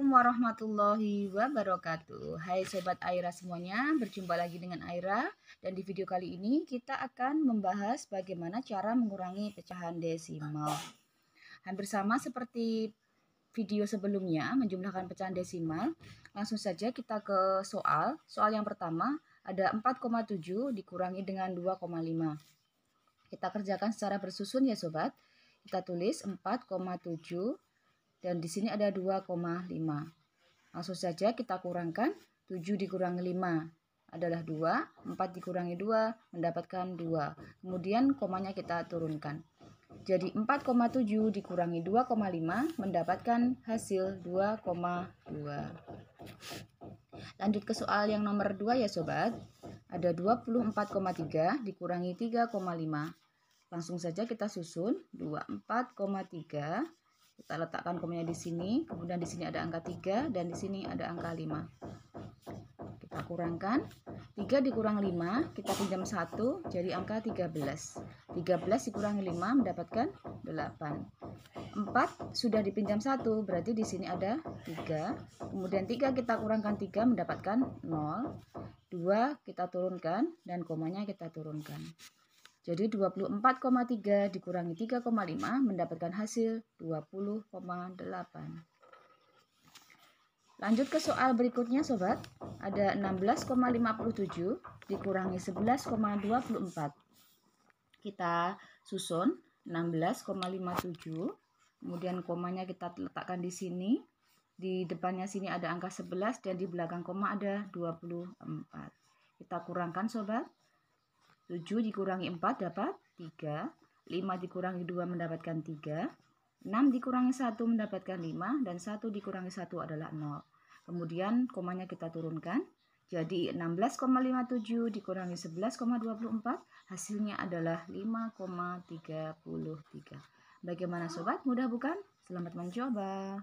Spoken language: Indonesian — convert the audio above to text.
Assalamualaikum warahmatullahi wabarakatuh Hai Sobat Aira semuanya, berjumpa lagi dengan Aira Dan di video kali ini kita akan membahas bagaimana cara mengurangi pecahan desimal Hampir sama seperti video sebelumnya, menjumlahkan pecahan desimal Langsung saja kita ke soal Soal yang pertama ada 4,7 dikurangi dengan 2,5 Kita kerjakan secara bersusun ya Sobat Kita tulis 4,7 dan di sini ada 2,5. Langsung saja kita kurangkan 7 dikurangi 5 adalah 2, 4 dikurangi 2 mendapatkan 2. Kemudian komanya kita turunkan. Jadi 4,7 dikurangi 2,5 mendapatkan hasil 2,2. Lanjut ke soal yang nomor 2 ya sobat. Ada 24,3 dikurangi 3,5. Langsung saja kita susun 24,3 kita letakkan komanya di sini kemudian di sini ada angka 3 dan di sini ada angka 5 kita kurangkan 3 dikurang 5 kita pinjam 1 jadi angka 13 13 dikurangi 5 mendapatkan 8 4 sudah dipinjam 1 berarti di sini ada 3 kemudian 3 kita kurangkan 3 mendapatkan 0 2 kita turunkan dan komanya kita turunkan jadi 24,3 dikurangi 3,5 mendapatkan hasil 20,8. Lanjut ke soal berikutnya sobat. Ada 16,57 dikurangi 11,24. Kita susun 16,57. Kemudian komanya kita letakkan di sini. Di depannya sini ada angka 11 dan di belakang koma ada 24. Kita kurangkan sobat. 7 dikurangi 4 dapat 3, 5 dikurangi 2 mendapatkan 3, 6 dikurangi 1 mendapatkan 5, dan 1 dikurangi 1 adalah 0. Kemudian komanya kita turunkan, jadi 16,57 dikurangi 11,24 hasilnya adalah 5,33. Bagaimana sobat? Mudah bukan? Selamat mencoba.